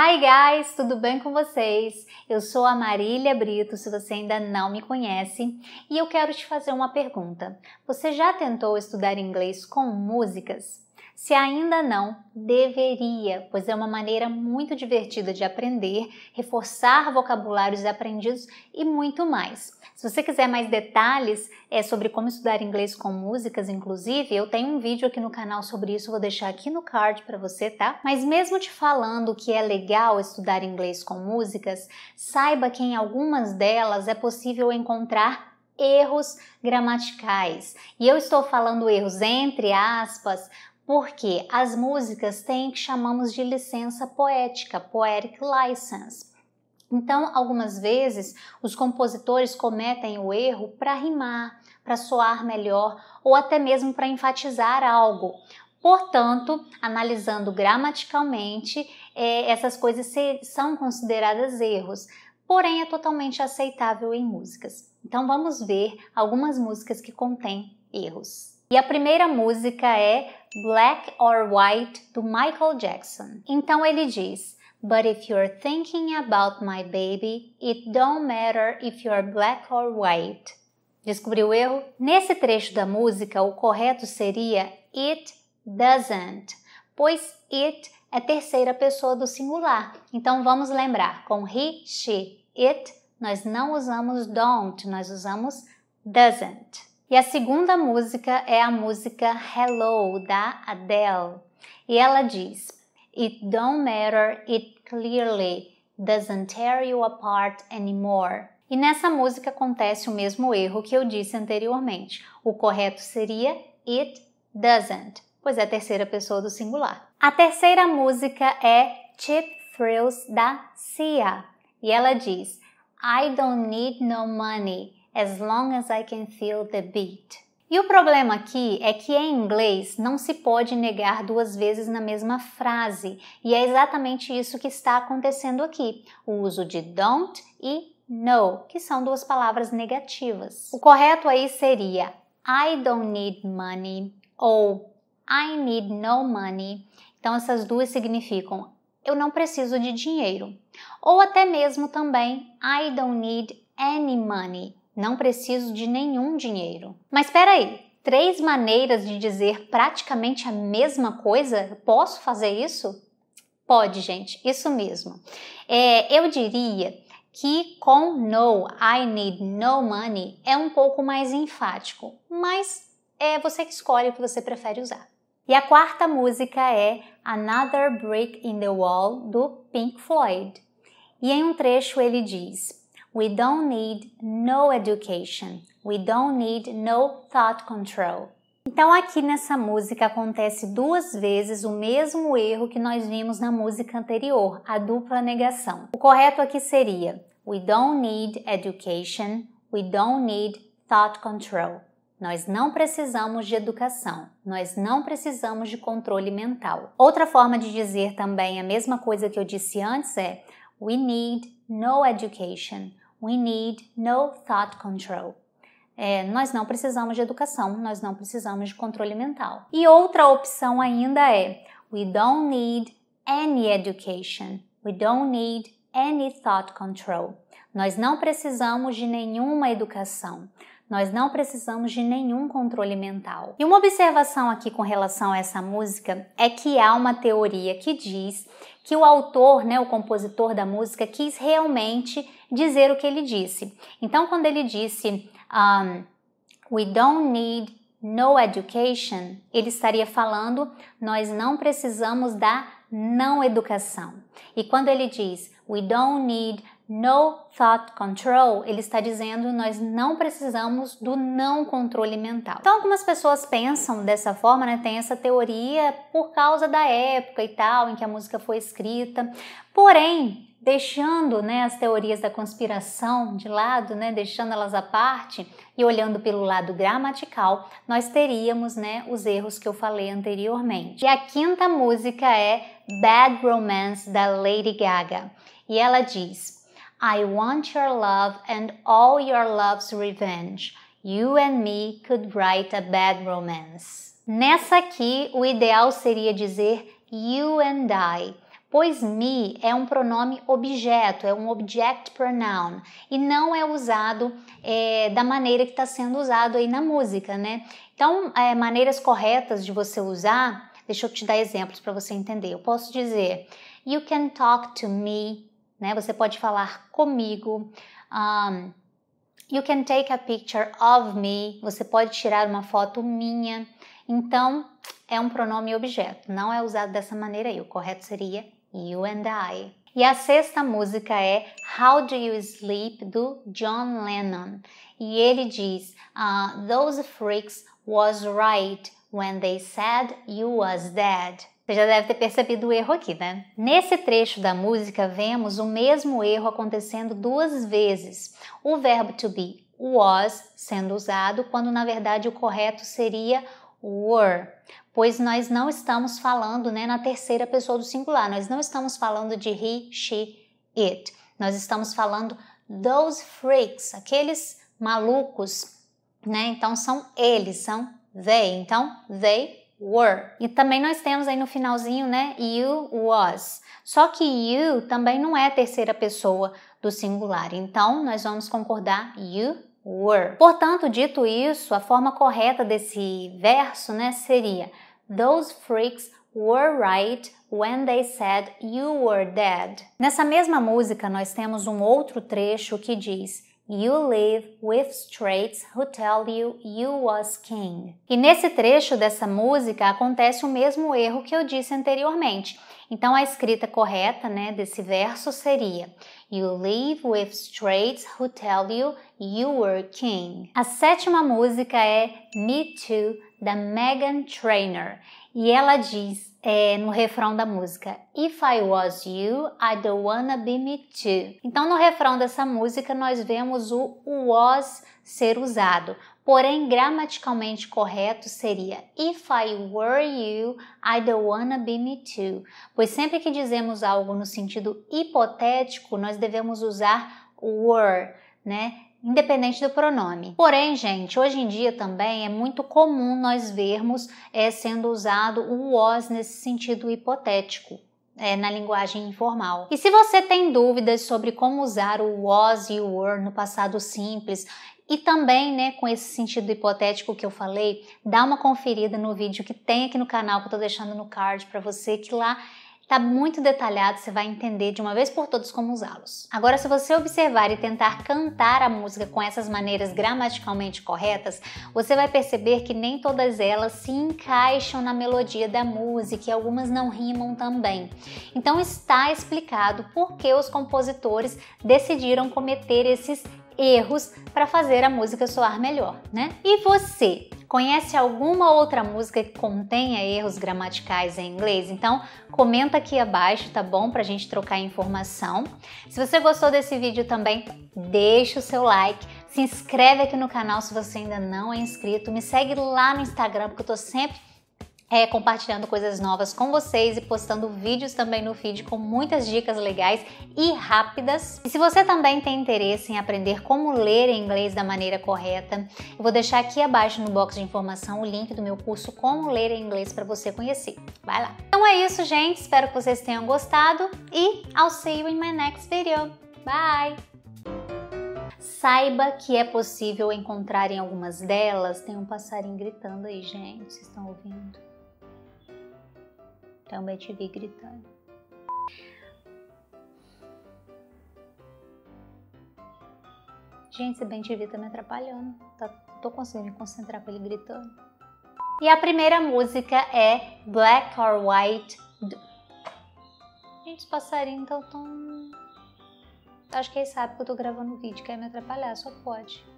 Hi guys, tudo bem com vocês? Eu sou a Marília Brito, se você ainda não me conhece, e eu quero te fazer uma pergunta. Você já tentou estudar inglês com músicas? Se ainda não, deveria, pois é uma maneira muito divertida de aprender, reforçar vocabulários aprendidos e muito mais. Se você quiser mais detalhes é, sobre como estudar inglês com músicas, inclusive, eu tenho um vídeo aqui no canal sobre isso, vou deixar aqui no card para você, tá? Mas mesmo te falando que é legal estudar inglês com músicas, saiba que em algumas delas é possível encontrar erros gramaticais. E eu estou falando erros entre aspas, porque as músicas têm o que chamamos de licença poética, poetic license. Então, algumas vezes, os compositores cometem o erro para rimar, para soar melhor ou até mesmo para enfatizar algo. Portanto, analisando gramaticalmente, é, essas coisas se, são consideradas erros, porém é totalmente aceitável em músicas. Então, vamos ver algumas músicas que contêm erros. E a primeira música é Black or White do Michael Jackson. Então ele diz: But if you're thinking about my baby, it don't matter if you're black or white. Descobriu o erro? Nesse trecho da música, o correto seria it doesn't, pois it é terceira pessoa do singular. Então vamos lembrar, com he, she, it, nós não usamos don't, nós usamos doesn't. E a segunda música é a música Hello da Adele. E ela diz: It don't matter, it clearly doesn't tear you apart anymore. E nessa música acontece o mesmo erro que eu disse anteriormente. O correto seria It doesn't, pois é a terceira pessoa do singular. A terceira música é Cheap Thrills da Sia. E ela diz: I don't need no money as long as I can feel the beat. E o problema aqui é que em inglês não se pode negar duas vezes na mesma frase, e é exatamente isso que está acontecendo aqui: o uso de don't e no, que são duas palavras negativas. O correto aí seria I don't need money ou I need no money. Então essas duas significam eu não preciso de dinheiro. Ou até mesmo também I don't need any money. Não preciso de nenhum dinheiro. Mas espera aí, três maneiras de dizer praticamente a mesma coisa? Posso fazer isso? Pode, gente, isso mesmo. É, eu diria que com no, I need no money é um pouco mais enfático, mas é você que escolhe o que você prefere usar. E a quarta música é Another Brick in the Wall do Pink Floyd. E em um trecho ele diz: We don't need no education. We don't need no thought control. Então, aqui nessa música acontece duas vezes o mesmo erro que nós vimos na música anterior, a dupla negação. O correto aqui seria: We don't need education, we don't need thought control. Nós não precisamos de educação, nós não precisamos de controle mental. Outra forma de dizer também a mesma coisa que eu disse antes é: We need no education, We need no thought control. É, nós não precisamos de educação, nós não precisamos de controle mental. E outra opção ainda é We don't need any education. We don't need any thought control. Nós não precisamos de nenhuma educação. Nós não precisamos de nenhum controle mental. E uma observação aqui com relação a essa música é que há uma teoria que diz que o autor, né, o compositor da música, quis realmente dizer o que ele disse. Então, quando ele disse um, We don't need no education, ele estaria falando nós não precisamos da não educação. E quando ele diz We don't need no thought control, ele está dizendo nós não precisamos do não controle mental. Então algumas pessoas pensam dessa forma, né, tem essa teoria por causa da época e tal em que a música foi escrita. Porém, deixando né, as teorias da conspiração de lado, né, deixando elas à parte e olhando pelo lado gramatical, nós teríamos né, os erros que eu falei anteriormente. E a quinta música é Bad Romance da Lady Gaga e ela diz: I want your love and all your love's revenge. You and me could write a bad romance. Nessa aqui, o ideal seria dizer You and I pois me é um pronome objeto, é um object pronoun e não é usado é, da maneira que está sendo usado aí na música, né? Então, é, maneiras corretas de você usar, deixa eu te dar exemplos para você entender. Eu posso dizer, you can talk to me, né? Você pode falar comigo. Um, you can take a picture of me, você pode tirar uma foto minha. Então, é um pronome objeto, não é usado dessa maneira aí. O correto seria You and I. E a sexta música é How Do You Sleep do John Lennon. E ele diz: uh, Those freaks was right when they said you was dead. Você já deve ter percebido o erro aqui, né? Nesse trecho da música, vemos o mesmo erro acontecendo duas vezes. O verbo to be was sendo usado, quando na verdade o correto seria were pois nós não estamos falando né, na terceira pessoa do singular, nós não estamos falando de he, she, it. Nós estamos falando those freaks, aqueles malucos, né? Então são eles, são they. Então they were. E também nós temos aí no finalzinho, né? You was. Só que you também não é a terceira pessoa do singular. Então nós vamos concordar you were. Portanto, dito isso, a forma correta desse verso, né, seria Those freaks were right when they said you were dead. Nessa mesma música, nós temos um outro trecho que diz You live with straights who tell you you was king. E nesse trecho dessa música acontece o mesmo erro que eu disse anteriormente. Então a escrita correta, né, desse verso seria You live with straights who tell you you were king. A sétima música é Me Too da Megan Trainor e ela diz é, no refrão da música: If I was you, I don't wanna be me too. Então, no refrão dessa música, nós vemos o was ser usado. Porém, gramaticalmente correto seria If I were you, I don't wanna be me too. Pois sempre que dizemos algo no sentido hipotético, nós devemos usar were, né? independente do pronome. Porém, gente, hoje em dia também é muito comum nós vermos é, sendo usado o was nesse sentido hipotético. É, na linguagem informal. E se você tem dúvidas sobre como usar o was e o were no passado simples e também, né, com esse sentido hipotético que eu falei, dá uma conferida no vídeo que tem aqui no canal que eu tô deixando no card para você, que lá Tá muito detalhado, você vai entender de uma vez por todas como usá-los. Agora, se você observar e tentar cantar a música com essas maneiras gramaticalmente corretas, você vai perceber que nem todas elas se encaixam na melodia da música e algumas não rimam também. Então, está explicado por que os compositores decidiram cometer esses erros para fazer a música soar melhor, né? E você, Conhece alguma outra música que contenha erros gramaticais em inglês? Então comenta aqui abaixo, tá bom? Pra gente trocar informação. Se você gostou desse vídeo também, deixa o seu like, se inscreve aqui no canal se você ainda não é inscrito, me segue lá no Instagram porque eu tô sempre é, compartilhando coisas novas com vocês e postando vídeos também no feed com muitas dicas legais e rápidas. E se você também tem interesse em aprender como ler em inglês da maneira correta, eu vou deixar aqui abaixo no box de informação o link do meu curso Como Ler em Inglês para você conhecer. Vai lá! Então é isso, gente. Espero que vocês tenham gostado e I'll see you in my next video. Bye! Saiba que é possível encontrar em algumas delas. Tem um passarinho gritando aí, gente. Vocês estão ouvindo? Também te vi gritando. Gente, esse bem te vi tá me atrapalhando. Tá, tô conseguindo me concentrar com ele gritando. E a primeira música é Black or White. Do... Gente, os passarinhos estão tão. Acho que aí sabe que eu tô gravando um vídeo, quer me atrapalhar, só pode.